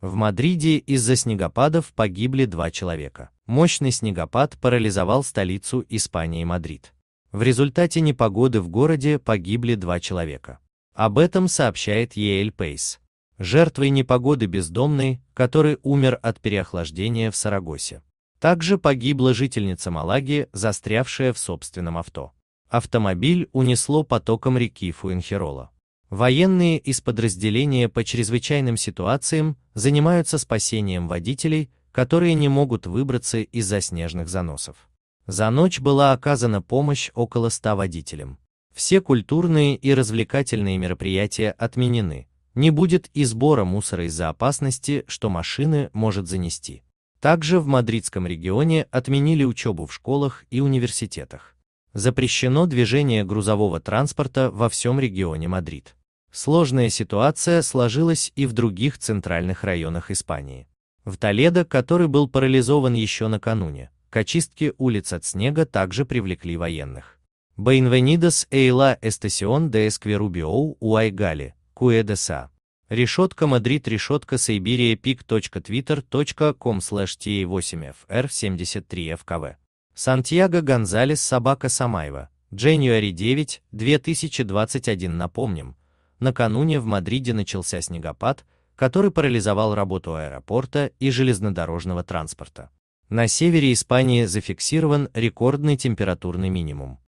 В Мадриде из-за снегопадов погибли два человека. Мощный снегопад парализовал столицу Испании Мадрид. В результате непогоды в городе погибли два человека. Об этом сообщает Ель Пейс. Жертвой непогоды бездомный, который умер от переохлаждения в Сарагосе. Также погибла жительница Малаги, застрявшая в собственном авто. Автомобиль унесло потоком реки Фуэнхерола. Военные из подразделения по чрезвычайным ситуациям занимаются спасением водителей, которые не могут выбраться из-за снежных заносов. За ночь была оказана помощь около 100 водителям. Все культурные и развлекательные мероприятия отменены. Не будет и сбора мусора из-за опасности, что машины может занести. Также в мадридском регионе отменили учебу в школах и университетах. Запрещено движение грузового транспорта во всем регионе Мадрид. Сложная ситуация сложилась и в других центральных районах Испании. В Толедо, который был парализован еще накануне, к очистке улиц от снега также привлекли военных. Бейнвенидос Эйла Эстасион де Эскверубиоу Уайгали, Куэдеса. Решетка Мадрид, решетка Сайбирия, пик.твиттер.ком слэш ta 8 фр 73 фкв Сантьяго Гонзалес Собака Самаева, January 9, 2021 напомним, накануне в Мадриде начался снегопад, который парализовал работу аэропорта и железнодорожного транспорта. На севере Испании зафиксирован рекордный температурный минимум.